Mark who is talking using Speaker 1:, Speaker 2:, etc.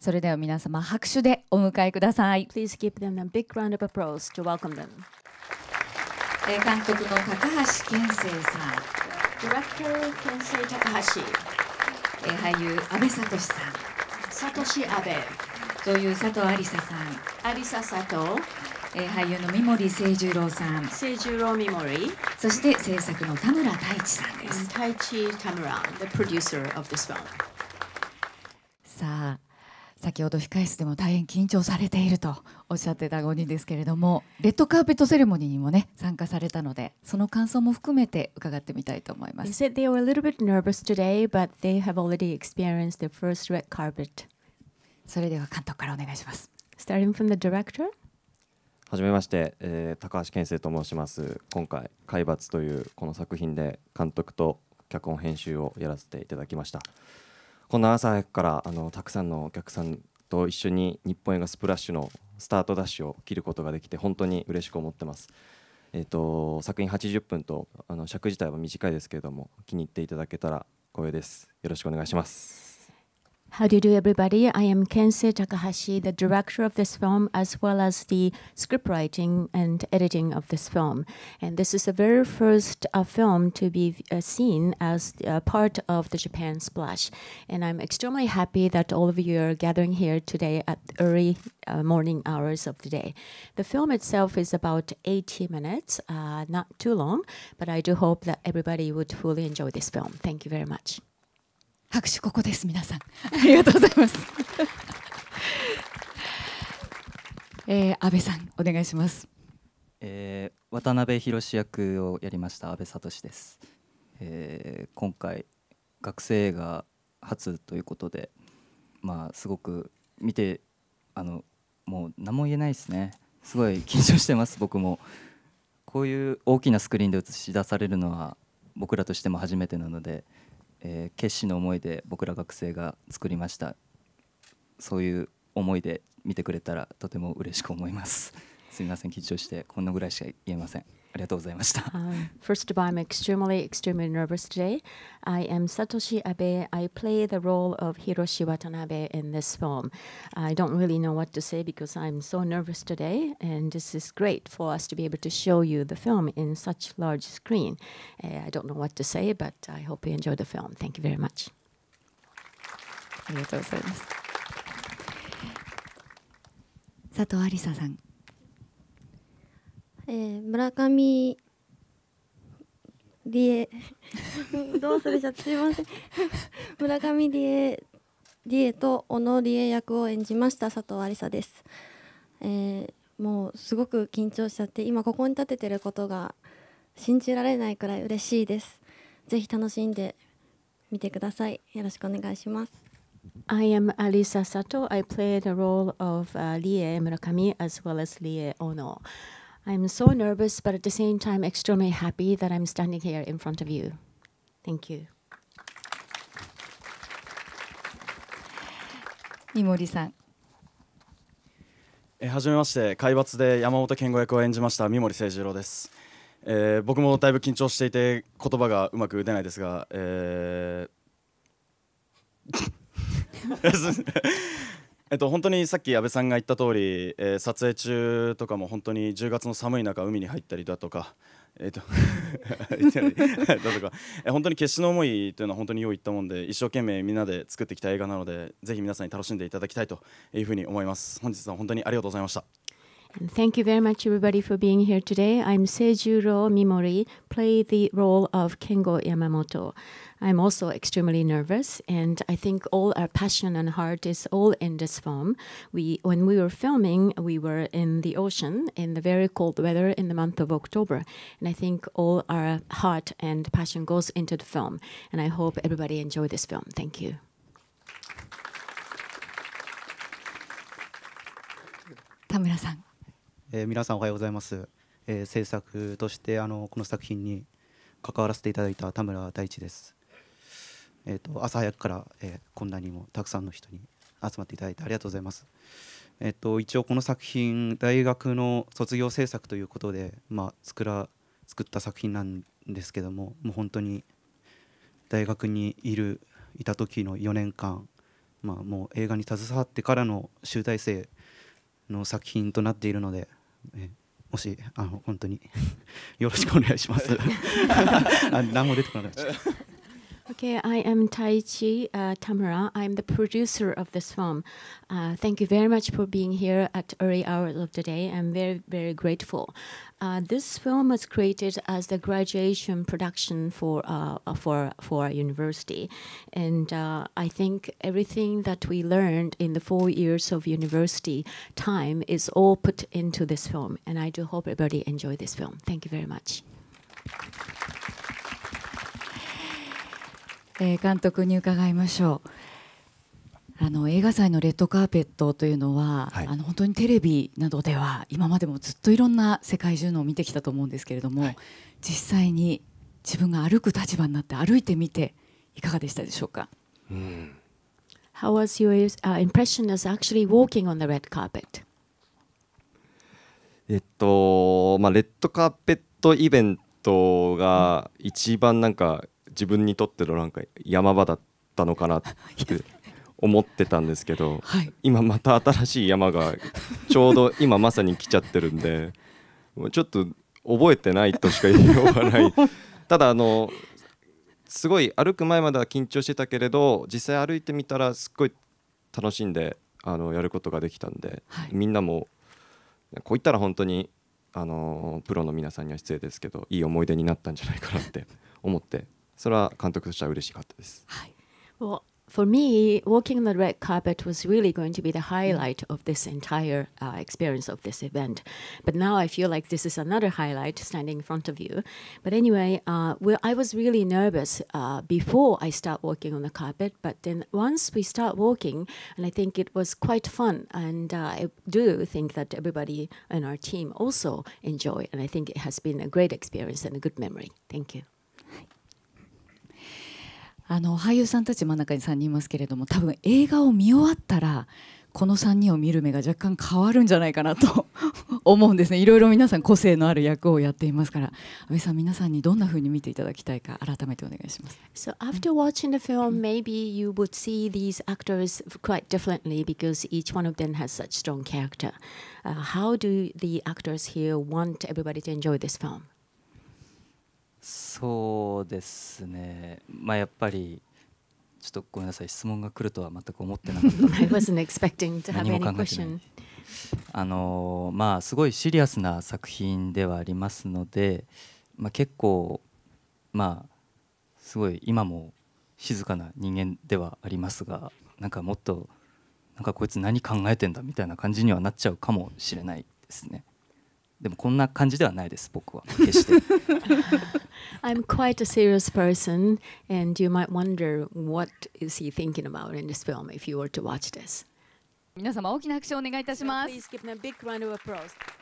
Speaker 1: それでは皆様拍手でお迎えください。Please give them a big round of applause to welcome them. 監督の高橋健生さん。Director 健生高橋。俳優阿部聡さん。聡阿部。女優佐藤ありささん。有沙佐藤。俳優の三森誠十郎さん。誠十郎三森。そして制作の田村太一さん
Speaker 2: です。太一田村、the producer of this film.
Speaker 1: 先ほど控室でも大変緊張されているとおっしゃってた5人ですけれどもレッドカーペットセレモニーにもね参加されたのでその感想も含めて伺ってみたいと思います。
Speaker 2: They said they were a little bit nervous today, but they have already experienced their first red carpet.
Speaker 1: それでは監督からお願いします。Starting from the director.
Speaker 3: はじめまして、えー、高橋健生と申します。今回、海抜というこの作品で監督と脚本編集をやらせていただきました。この朝早くからあのたくさんのお客さんと一緒に日本映画スプラッシュのスタートダッシュを切ることができて本当に嬉しく思ってます。えーと作品80分とあの尺自体は短いですけれども気に入っていただけたら光栄です。よろしくお願いします。
Speaker 2: How do you do, everybody? I am Kensei Takahashi, the director of this film, as well as the script writing and editing of this film. And this is the very first uh, film to be uh, seen as uh, part of the Japan Splash. And I'm extremely happy that all of you are gathering here today at early uh, morning hours of the day. The film itself is about 80 minutes, uh, not too long, but I do hope that everybody would fully enjoy this film. Thank you very much.
Speaker 1: 拍手ここです皆さん ありがとうございます えー、安さんお願いします、
Speaker 4: えー、渡辺博役をやりました阿部聡です、えー、今回学生が初ということでまあすごく見てあのもう何も言えないですねすごい緊張してます僕もこういう大きなスクリーンで映し出されるのは僕らとしても初めてなのでえー、決死の思いで僕ら学生が作りましたそういう思いで見てくれたらとても嬉しく思いますすみません緊張してこんなぐらいしか言えません
Speaker 2: first of all, I'm extremely, extremely nervous today. I am Satoshi Abe. I play the role of Hiroshi Watanabe in this film. I don't really know what to say because I'm so nervous today, and this is great for us to be able to show you the film in such large screen. Uh, I don't know what to say, but I hope you enjoy the film. Thank you very much. ありがとうございます。
Speaker 1: 佐藤ありささん。えー、村上理恵
Speaker 2: どうするじゃすいません 村上理恵理恵と小野理恵役を演じました佐藤ありさです、えー、もうすごく緊張しちゃって今ここに立ててることが信じられないくらい嬉しいですぜひ楽しんで見てくださいよろしくお願いします I am Alisa Sato. I play the role of uh, Lie Murakami as well as Lie Ono. I'm so nervous, but at the same time, extremely happy that I'm standing here in front of you.
Speaker 1: Thank you. 井森さん。
Speaker 3: え初めまして、海抜で山本健吾役を演じました三森誠二郎です。えー、僕もだいぶ緊張していて言葉がうまく出ないですが、えー、えっと、本当にさっき安倍さんが言った通り、えー、撮影中とかも本当に10月の寒い中海に入ったりだとか。えっと だとか本当に決死の思いというのは本当によう言ったもんで一生懸命みんなで作ってきた映画なのでぜひ皆さんに楽しんでいただきたいというふうに思います本日は本当にありがとうございました
Speaker 2: And thank you very much, everybody, for being here today. I'm Seijuro Mimori, play the role of Kengo Yamamoto. I'm also extremely nervous, and I think all our passion and heart is all in this film. We, when we were filming, we were in the ocean in the very cold weather in the month of October, and I think all our heart and passion goes into the film. And I hope everybody enjoy this film. Thank you.
Speaker 1: Tamura-san.
Speaker 4: えー、皆さんおはようございます、えー、制作としてあのこの作品に関わらせていただいた田村大地です、えーと、朝早くから、えー、こんなにもたくさんの人に集まっていただいてありがとうございます、えーと、と一応この作品大学の卒業制作ということで、まあ、作ら作った作品なんですけどももう本当に大学にいるいた時の4年間、まあ、もう映画に携わってからの集大成の作品となっているのでえもしあの本当によろしくお願いします あ何も出てこなくった
Speaker 2: Okay, I am Taichi uh, Tamura. I'm the producer of this film. Uh, thank you very much for being here at early hours of the day. I'm very, very grateful. Uh, this film was created as the graduation production for uh, uh, for for our university, and uh, I think everything that we learned in the four years of university time is all put into this film. And I do
Speaker 1: hope everybody enjoy this film. Thank you very much. えー、監督に伺いましょう。あの映画祭のレッドカーペットというのは、はい、あの本当にテレビなどでは今までもずっといろんな世界中のを見てきたと思うんですけれども、はい、実際に自分が歩く立場になって歩いてみていかがでしたでしょうか、うん How was your、uh,
Speaker 2: impression as actually walking on the red carpet?
Speaker 3: えっとまあ、レッドカーペットイベントが一番なんか自分にとってのなんか山場だったのかなって 思ってたんですけど、はい、今また新しい山がちょうど 今まさに来ちゃってるんでちょっと覚えてないとしか言いようがない ただあのすごい歩く前までは緊張してたけれど実際歩いてみたらすっごい楽しんであのやることができたんで、はい、みんなもこういったら本当にあのプロの皆さんには失礼ですけどいい思い出になったんじゃないかなって思ってそれは監督としては嬉しかったです。はい。
Speaker 2: Well, for me, walking the red carpet was really going to be the highlight of this entire uh, experience of this event. But now I feel like this is another highlight standing in front of you. But anyway, uh, well, I was really nervous uh, before I start walking on the carpet. But then once we start walking, and I think it was quite fun, and I do think that everybody in our team also enjoy, and I think it has been a great experience and a good memory. Thank you.
Speaker 1: あの俳優さんたち真ん中に3人いますけれども多分映画を見終わったらこの3人を見る目が若干変わるんじゃないかなと思うんですねいろいろ皆さん個性のある役をやっていますから安部さん皆さんにどんなふうに見ていただきたいか改めてお願いします。
Speaker 2: So after watching the film maybe you would see these actors quite differently because each one of them has such strong character.、Uh, how do the actors here want everybody to enjoy this film?
Speaker 4: そうですねまあやっぱりちょっとごめんなさい質問が来るとは全く思ってなかったので I w a あのまあすごいシリアスな作品ではありますので、まあ、結構まあすごい今も静かな人間ではありますがなんかもっとなんかこいつ何考えてんだみたいな感じにはなっちゃうかもしれないですねでもこんな感じではないです僕は決して
Speaker 2: I'm quite a serious person, and you might wonder what is he thinking about in this film if you were to watch this.
Speaker 1: 皆様大きな拍手をお願いいたします。So